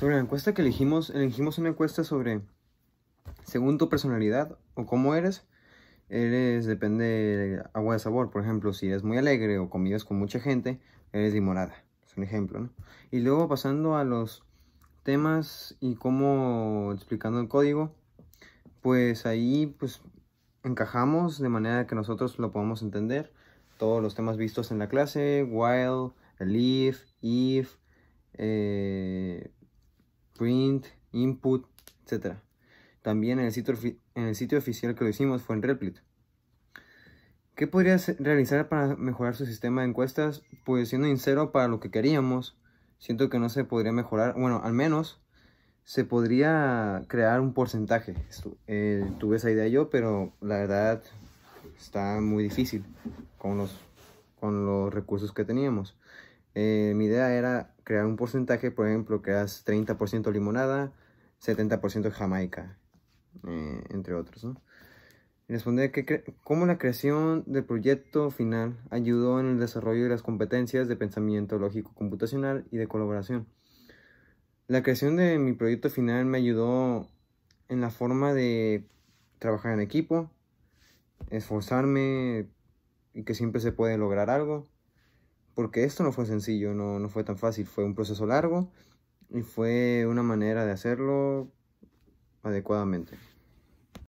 Sobre la encuesta que elegimos, elegimos una encuesta sobre según tu personalidad o cómo eres, eres, depende de agua de sabor. Por ejemplo, si eres muy alegre o comidas con mucha gente, eres dimorada. Es un ejemplo, ¿no? Y luego pasando a los temas y cómo explicando el código, pues ahí pues encajamos de manera que nosotros lo podamos entender. Todos los temas vistos en la clase, while, if, if, eh, print, input, etc. También en el sitio, en el sitio oficial que lo hicimos fue en Replit. ¿Qué podrías realizar para mejorar su sistema de encuestas? Pues siendo sincero, para lo que queríamos, siento que no se podría mejorar. Bueno, al menos se podría crear un porcentaje. Eh, tuve esa idea yo, pero la verdad está muy difícil con los, con los recursos que teníamos. Eh, mi idea era crear un porcentaje, por ejemplo, que creas 30% limonada, 70% jamaica, eh, entre otros. ¿no? Responder que cómo la creación del proyecto final ayudó en el desarrollo de las competencias de pensamiento lógico computacional y de colaboración. La creación de mi proyecto final me ayudó en la forma de trabajar en equipo, esforzarme y que siempre se puede lograr algo porque esto no fue sencillo, no, no fue tan fácil, fue un proceso largo y fue una manera de hacerlo adecuadamente.